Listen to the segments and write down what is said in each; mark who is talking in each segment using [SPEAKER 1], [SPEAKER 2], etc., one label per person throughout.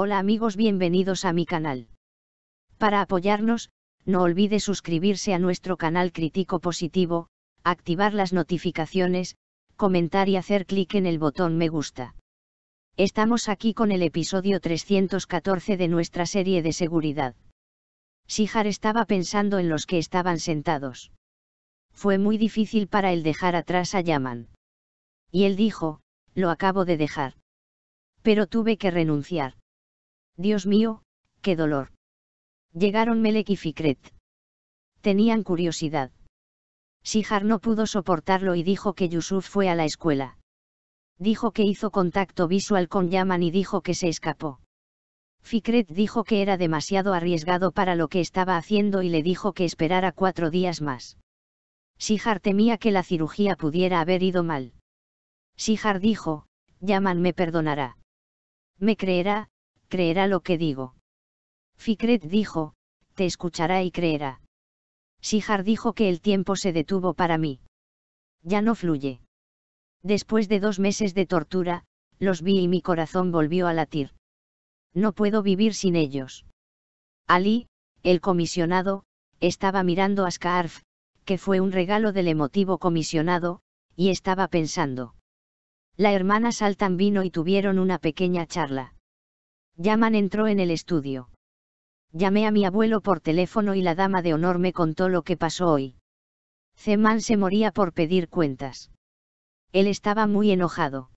[SPEAKER 1] Hola amigos bienvenidos a mi canal. Para apoyarnos, no olvide suscribirse a nuestro canal Crítico Positivo, activar las notificaciones, comentar y hacer clic en el botón me gusta. Estamos aquí con el episodio 314 de nuestra serie de seguridad. Sijar estaba pensando en los que estaban sentados. Fue muy difícil para él dejar atrás a Yaman. Y él dijo, lo acabo de dejar. Pero tuve que renunciar. Dios mío, qué dolor. Llegaron Melek y Fikret. Tenían curiosidad. Sijar no pudo soportarlo y dijo que Yusuf fue a la escuela. Dijo que hizo contacto visual con Yaman y dijo que se escapó. Fikret dijo que era demasiado arriesgado para lo que estaba haciendo y le dijo que esperara cuatro días más. Sijar temía que la cirugía pudiera haber ido mal. Sijar dijo, Yaman me perdonará. Me creerá, creerá lo que digo. Fikret dijo, te escuchará y creerá. Sijar dijo que el tiempo se detuvo para mí. Ya no fluye. Después de dos meses de tortura, los vi y mi corazón volvió a latir. No puedo vivir sin ellos. Ali, el comisionado, estaba mirando a Scarf, que fue un regalo del emotivo comisionado, y estaba pensando. La hermana Saltan vino y tuvieron una pequeña charla. Yaman entró en el estudio. Llamé a mi abuelo por teléfono y la dama de honor me contó lo que pasó hoy. Zeman se moría por pedir cuentas. Él estaba muy enojado.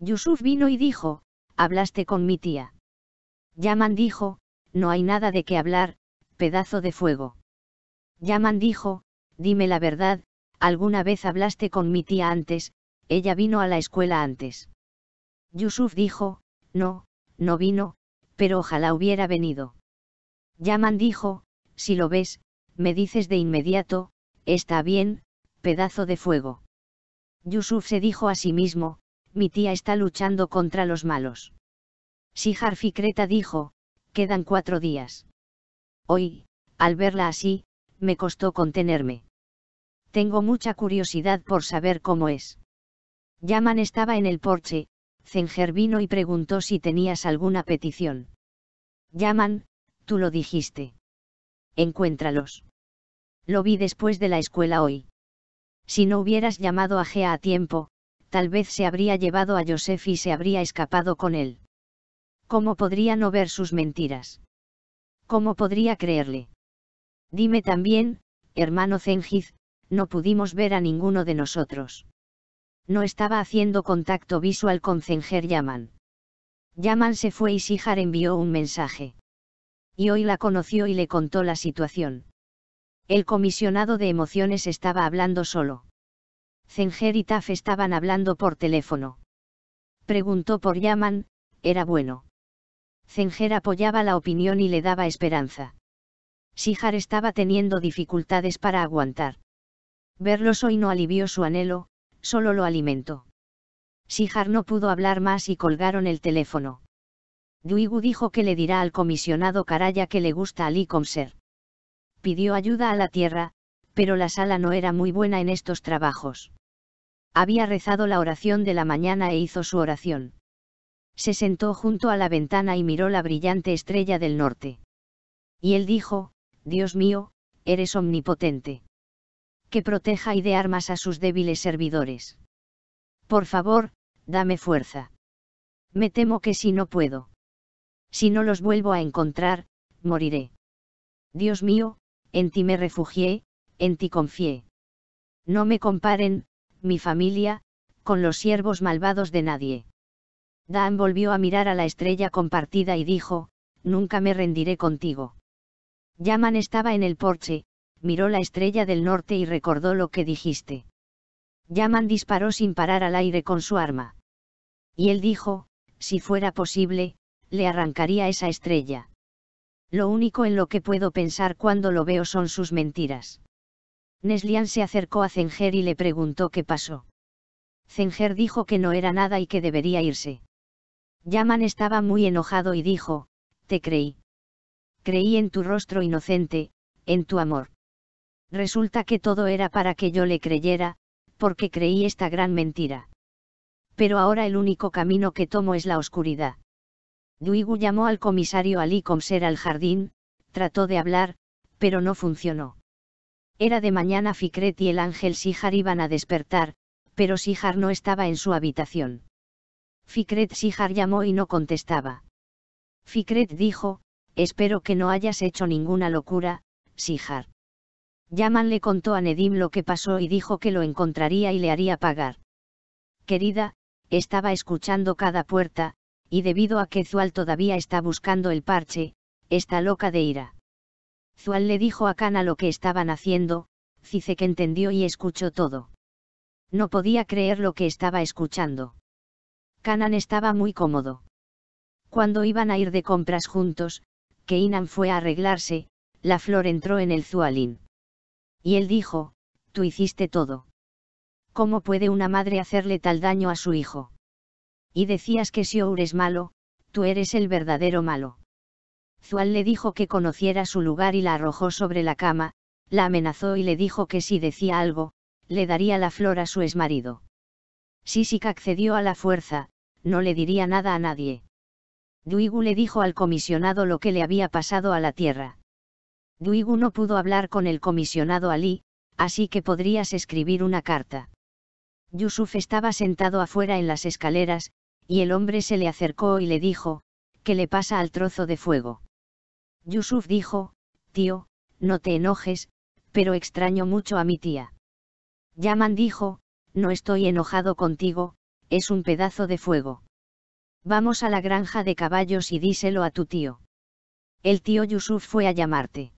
[SPEAKER 1] Yusuf vino y dijo, hablaste con mi tía. Yaman dijo, no hay nada de qué hablar, pedazo de fuego. Yaman dijo, dime la verdad, alguna vez hablaste con mi tía antes, ella vino a la escuela antes. Yusuf dijo, no, no vino, pero ojalá hubiera venido. Yaman dijo, si lo ves, me dices de inmediato, está bien, pedazo de fuego. Yusuf se dijo a sí mismo, mi tía está luchando contra los malos. Si dijo, quedan cuatro días. Hoy, al verla así, me costó contenerme. Tengo mucha curiosidad por saber cómo es. Yaman estaba en el porche, Zenger vino y preguntó si tenías alguna petición. Llaman, tú lo dijiste. Encuéntralos. Lo vi después de la escuela hoy. Si no hubieras llamado a Gea a tiempo, tal vez se habría llevado a Joseph y se habría escapado con él. ¿Cómo podría no ver sus mentiras? ¿Cómo podría creerle? Dime también, hermano Zengiz, no pudimos ver a ninguno de nosotros no estaba haciendo contacto visual con Zenger Yaman. Yaman se fue y Sihar envió un mensaje. Y hoy la conoció y le contó la situación. El comisionado de emociones estaba hablando solo. Zenger y Taf estaban hablando por teléfono. Preguntó por Yaman, era bueno. Zenger apoyaba la opinión y le daba esperanza. Sihar estaba teniendo dificultades para aguantar. Verlos hoy no alivió su anhelo, solo lo alimento. Sijar no pudo hablar más y colgaron el teléfono. Duigu dijo que le dirá al comisionado Caraya que le gusta Ali ser. Pidió ayuda a la tierra, pero la sala no era muy buena en estos trabajos. Había rezado la oración de la mañana e hizo su oración. Se sentó junto a la ventana y miró la brillante estrella del norte. Y él dijo, Dios mío, eres omnipotente que proteja y dé armas a sus débiles servidores. Por favor, dame fuerza. Me temo que si no puedo. Si no los vuelvo a encontrar, moriré. Dios mío, en ti me refugié, en ti confié. No me comparen, mi familia, con los siervos malvados de nadie. Dan volvió a mirar a la estrella compartida y dijo, Nunca me rendiré contigo. Yaman estaba en el porche, miró la estrella del norte y recordó lo que dijiste. Yaman disparó sin parar al aire con su arma. Y él dijo, si fuera posible, le arrancaría esa estrella. Lo único en lo que puedo pensar cuando lo veo son sus mentiras. Neslian se acercó a Zenger y le preguntó qué pasó. Zenger dijo que no era nada y que debería irse. Yaman estaba muy enojado y dijo, te creí. Creí en tu rostro inocente, en tu amor. Resulta que todo era para que yo le creyera, porque creí esta gran mentira. Pero ahora el único camino que tomo es la oscuridad. Duigu llamó al comisario Ali ser al jardín, trató de hablar, pero no funcionó. Era de mañana Fikret y el ángel Sihar iban a despertar, pero Sihar no estaba en su habitación. Fikret Sijar llamó y no contestaba. Fikret dijo, espero que no hayas hecho ninguna locura, sijar Yaman le contó a Nedim lo que pasó y dijo que lo encontraría y le haría pagar. Querida, estaba escuchando cada puerta, y debido a que Zual todavía está buscando el parche, está loca de ira. Zual le dijo a Cana lo que estaban haciendo, Cice que entendió y escuchó todo. No podía creer lo que estaba escuchando. Kanan estaba muy cómodo. Cuando iban a ir de compras juntos, que Inan fue a arreglarse, la flor entró en el Zualín. Y él dijo, tú hiciste todo. ¿Cómo puede una madre hacerle tal daño a su hijo? Y decías que Our es malo, tú eres el verdadero malo. Zual le dijo que conociera su lugar y la arrojó sobre la cama, la amenazó y le dijo que si decía algo, le daría la flor a su exmarido. Sika accedió a la fuerza, no le diría nada a nadie. Duigu le dijo al comisionado lo que le había pasado a la tierra. Duigu no pudo hablar con el comisionado Ali, así que podrías escribir una carta. Yusuf estaba sentado afuera en las escaleras, y el hombre se le acercó y le dijo, ¿qué le pasa al trozo de fuego? Yusuf dijo, tío, no te enojes, pero extraño mucho a mi tía. Yaman dijo, no estoy enojado contigo, es un pedazo de fuego. Vamos a la granja de caballos y díselo a tu tío. El tío Yusuf fue a llamarte.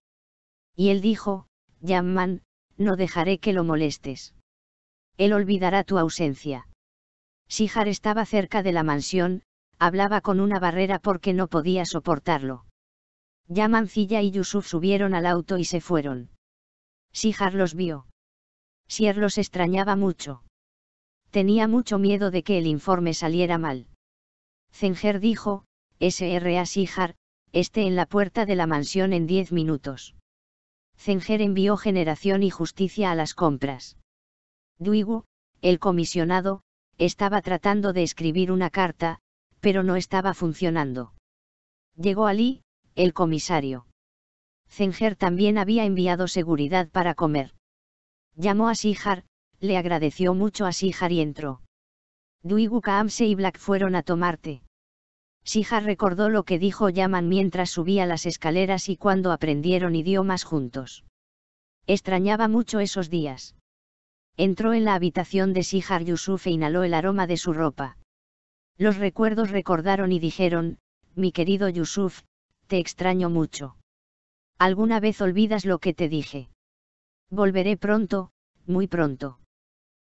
[SPEAKER 1] Y él dijo, Yamman, no dejaré que lo molestes. Él olvidará tu ausencia. Sihar estaba cerca de la mansión, hablaba con una barrera porque no podía soportarlo. Yamancilla y Yusuf subieron al auto y se fueron. Sihar los vio. Sier los extrañaba mucho. Tenía mucho miedo de que el informe saliera mal. Zenger dijo, S.R.A. Sihar, esté en la puerta de la mansión en diez minutos. Zenger envió generación y justicia a las compras. Duigu, el comisionado, estaba tratando de escribir una carta, pero no estaba funcionando. Llegó Ali, el comisario. Zenger también había enviado seguridad para comer. Llamó a Sijar, le agradeció mucho a Sijar y entró. Duigu Kaamse y Black fueron a tomarte. Sija recordó lo que dijo Yaman mientras subía las escaleras y cuando aprendieron idiomas juntos. Extrañaba mucho esos días. Entró en la habitación de Sihar Yusuf e inhaló el aroma de su ropa. Los recuerdos recordaron y dijeron, mi querido Yusuf, te extraño mucho. ¿Alguna vez olvidas lo que te dije? Volveré pronto, muy pronto.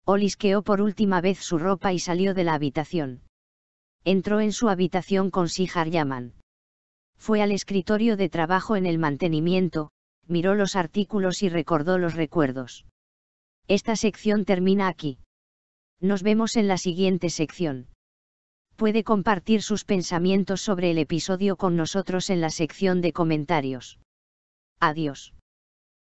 [SPEAKER 1] Olisqueó por última vez su ropa y salió de la habitación entró en su habitación con Sihar Yaman. Fue al escritorio de trabajo en el mantenimiento, miró los artículos y recordó los recuerdos. Esta sección termina aquí. Nos vemos en la siguiente sección. Puede compartir sus pensamientos sobre el episodio con nosotros en la sección de comentarios. Adiós.